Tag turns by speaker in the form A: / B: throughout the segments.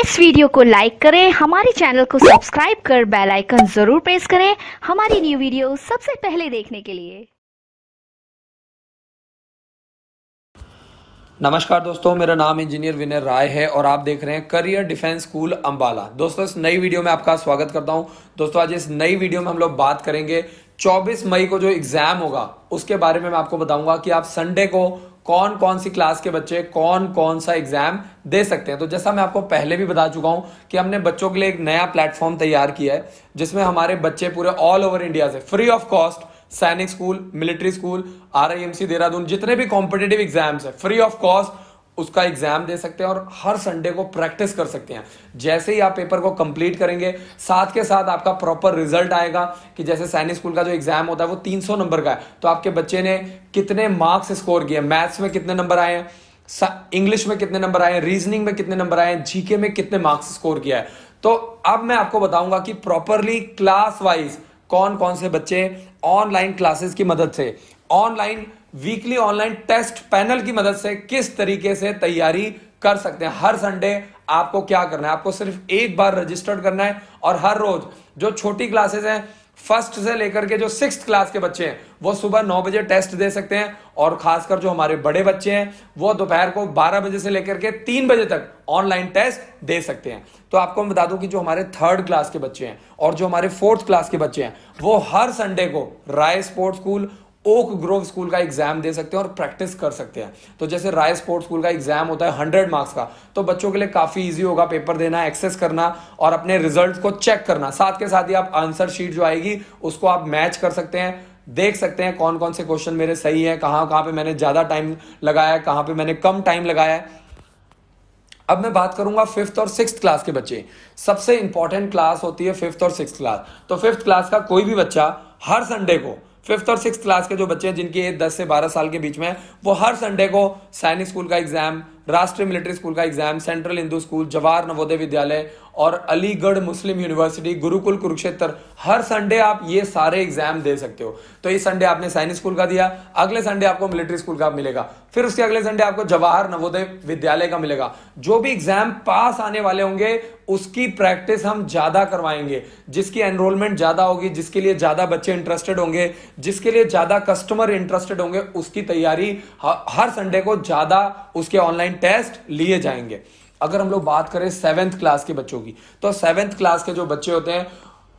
A: इस वीडियो को लाइक करें हमारे चैनल को सब्सक्राइब कर बेल आइकन जरूर प्रेस करें हमारी न्यू वीडियो सबसे पहले देखने के लिए नमस्कार दोस्तों मेरा नाम इंजीनियर विनय राय है और आप देख रहे हैं करियर डिफेंस स्कूल अंबाला दोस्तों इस नई वीडियो में आपका स्वागत करता हूं दोस्तों आज इस नई वीडियो में हम लोग बात करेंगे 24 मई को जो एग्जाम होगा उसके बारे में मैं आपको बताऊंगा कि आप संडे को कौन कौन सी क्लास के बच्चे कौन कौन सा एग्जाम दे सकते हैं तो जैसा मैं आपको पहले भी बता चुका हूं कि हमने बच्चों के लिए एक नया प्लेटफॉर्म तैयार किया है जिसमें हमारे बच्चे पूरे ऑल ओवर इंडिया से free of cost Sainik school military school R Dehradun जितने भी कॉम्पिटेटिव एग्जाम्स है फ्री ऑफ कॉस्ट उसका एग्जाम दे सकते हैं और हर संडे को प्रैक्टिस कर सकते हैं जैसे ही आप पेपर को कंप्लीट करेंगे साथ के साथ आपका प्रॉपर रिजल्ट आएगा कि जैसे सैनिक स्कूल का जो एग्जाम होता है वो 300 नंबर का है तो आपके बच्चे ने कितने मार्क्स स्कोर किए मैथ्स में कितने नंबर आए हैं इंग्लिश में कितने नंबर आए हैं रीजनिंग में कितने नंबर आए हैं जीके में कितने मार्क्स स्कोर किया है तो अब मैं आपको बताऊंगा कि प्रॉपरली क्लास वाइज कौन कौन से बच्चे ऑनलाइन क्लासेस की मदद से online weekly online test panel की मदद से किस तरीके से तैयारी कर सकते हैं हर संडे आपको क्या करना है आपको सिर्फ एक बार रजिस्टर्ड करना है और हर रोज जो छोटी क्लासेस हैं फर्स्ट से लेकर के जो सिक्स क्लास के बच्चे हैं वो सुबह नौ बजे टेस्ट दे सकते हैं और खासकर जो हमारे बड़े बच्चे हैं वो दोपहर को बारह बजे से लेकर के तीन बजे तक ऑनलाइन टेस्ट दे सकते हैं तो आपको मैं बता दूं कि जो हमारे थर्ड क्लास के बच्चे हैं और जो हमारे फोर्थ क्लास के बच्चे हैं वो हर संडे को Rai sports school Oak Grove school का एग्जाम दे सकते हैं और प्रैक्टिस कर सकते हैं तो जैसे राय स्पोर्ट्स स्कूल का एग्जाम होता है हंड्रेड मार्क्स का तो बच्चों के लिए काफी इजी होगा पेपर देना एक्सेस करना और अपने रिजल्ट को चेक करना साथ के साथ ही आप आंसर शीट जो आएगी उसको आप मैच कर सकते हैं देख सकते हैं कौन कौन से क्वेश्चन मेरे सही है कहाँ कहाँ पे मैंने ज़्यादा टाइम लगाया है कहाँ पे मैंने कम टाइम लगाया है अब मैं बात करूंगा फिफ्थ और सिक्स क्लास के बच्चे सबसे इंपॉर्टेंट क्लास होती है फिफ्थ और सिक्स क्लास तो फिफ्थ क्लास का कोई भी बच्चा हर संडे को फिफ्थ और सिक्स क्लास के जो बच्चे हैं जिनकी एज दस से बारह साल के बीच में वो हर संडे को सैनिक स्कूल का एग्जाम राष्ट्रीय मिलिट्री स्कूल का exam central Hindu school Jawahar Navodaya Vidyalaya और अलीगढ़ मुस्लिम यूनिवर्सिटी गुरुकुल कुरुक्षेत्र हर संडे आप ये सारे एग्जाम दे सकते हो तो इस संडे आपने साइंस स्कूल का दिया अगले संडे आपको मिलिट्री स्कूल का मिलेगा फिर उसके अगले संडे आपको जवाहर नवोदय विद्यालय का मिलेगा जो भी एग्जाम पास आने वाले होंगे उसकी प्रैक्टिस हम ज़्यादा करवाएंगे जिसकी एनरोलमेंट ज़्यादा होगी जिसके लिए ज़्यादा बच्चे इंटरेस्टेड होंगे जिसके लिए ज़्यादा कस्टमर इंटरेस्टेड होंगे उसकी तैयारी हर संडे को ज़्यादा उसके ऑनलाइन टेस्ट लिए जाएंगे अगर हम लोग बात करें सेवेंथ क्लास के बच्चों की तो सेवेंथ क्लास के जो बच्चे होते हैं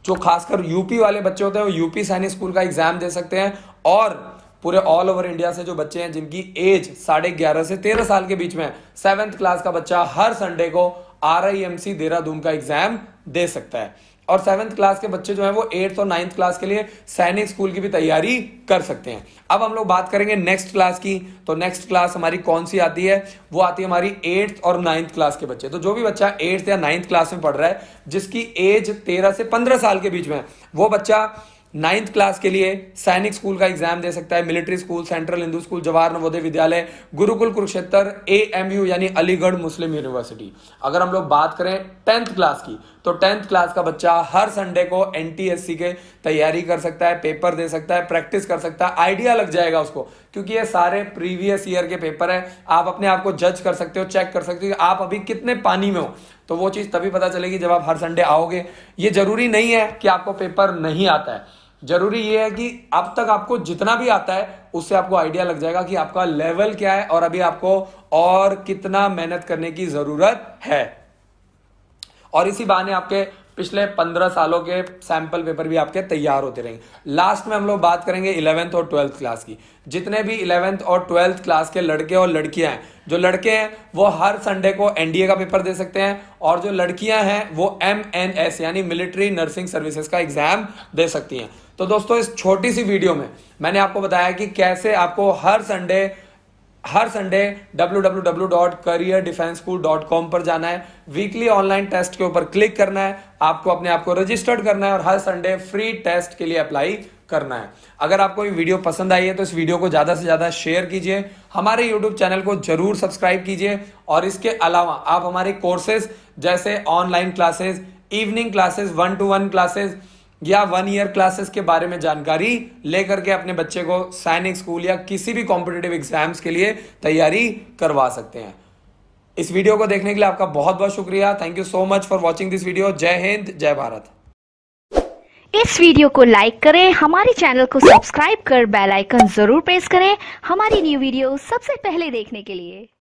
A: जो खासकर यूपी वाले बच्चे होते हैं वो यूपी सैनिक स्कूल का एग्जाम दे सकते हैं और पूरे ऑल ओवर इंडिया से जो बच्चे हैं जिनकी एज साढ़े ग्यारह से तेरह साल के बीच में सेवेंथ क्लास का बच्चा हर संडे को आर देहरादून का एग्जाम दे सकता है और सेवन्थ क्लास के बच्चे जो हैं वो एट्थ और नाइन्थ क्लास के लिए सैनिक स्कूल की भी तैयारी कर सकते हैं अब हम लोग बात करेंगे नेक्स्ट क्लास की तो नेक्स्ट क्लास हमारी कौन सी आती है वो आती है हमारी एट्थ और नाइन्थ क्लास के बच्चे तो जो भी बच्चा एट्थ या नाइन्थ क्लास में पढ़ रहा है जिसकी एज तेरह से पंद्रह साल के बीच में वो बच्चा नाइन्थ क्लास के लिए सैनिक स्कूल का एग्जाम दे सकता है military school central Hindu school Jawahar Navodaya Vidyalaya Gurukul Kurukshetra A M U यानी अलीगढ़ मुस्लिम यूनिवर्सिटी अगर हम लोग बात करें टेंथ क्लास की तो टेंथ क्लास का बच्चा हर संडे को एनटीएससी के तैयारी कर सकता है पेपर दे सकता है प्रैक्टिस कर सकता है आइडिया लग जाएगा उसको क्योंकि ये सारे प्रीवियस ईयर के पेपर है आप अपने आप को जज कर सकते हो चेक कर सकते हो आप अभी कितने पानी में हो तो वो चीज़ तभी पता चलेगी जब आप हर संडे आओगे ये जरूरी नहीं है कि आपको पेपर नहीं आता है जरूरी ये है कि अब तक आपको जितना भी आता है उससे आपको आइडिया लग जाएगा कि आपका लेवल क्या है और अभी आपको और कितना मेहनत करने की ज़रूरत है और इसी बहाने आपके पिछले पंद्रह सालों के सैंपल पेपर भी आपके तैयार होते रहेंगे लास्ट में हम लोग बात करेंगे इलेवेंथ और ट्वेल्थ क्लास की जितने भी इलेवेंथ और ट्वेल्थ क्लास के लड़के और लड़कियां हैं जो लड़के हैं वो हर संडे को एनडीए का पेपर दे सकते हैं और जो लड़कियां हैं वो एम एन एस यानी मिलिट्री नर्सिंग सर्विसेज का एग्जाम दे सकती हैं तो दोस्तों इस छोटी सी वीडियो में मैंने आपको बताया कि कैसे आपको हर संडे हर संडे डब्ल्यू पर जाना है वीकली ऑनलाइन टेस्ट के ऊपर क्लिक करना है आपको अपने आप को रजिस्टर्ड करना है और हर संडे फ्री टेस्ट के लिए अप्लाई करना है अगर आपको ये वीडियो पसंद आई है तो इस वीडियो को ज़्यादा से ज़्यादा शेयर कीजिए हमारे यूट्यूब चैनल को जरूर सब्सक्राइब कीजिए और इसके अलावा आप हमारे कोर्सेज जैसे online classes evening classes one to one classes या वन ईयर क्लासेस के बारे में जानकारी लेकर के अपने बच्चे को सैनिक स्कूल या किसी भी कॉम्पिटेटिव एग्जाम्स के लिए तैयारी करवा सकते हैं इस वीडियो को देखने के लिए आपका बहुत बहुत शुक्रिया thank you so much for watching this video जय हिंद जय भारत इस वीडियो को लाइक करें हमारे चैनल को सब्सक्राइब कर बेल आइकन जरूर प्रेस करें हमारी न्यू वीडियो सबसे पहले देखने के लिए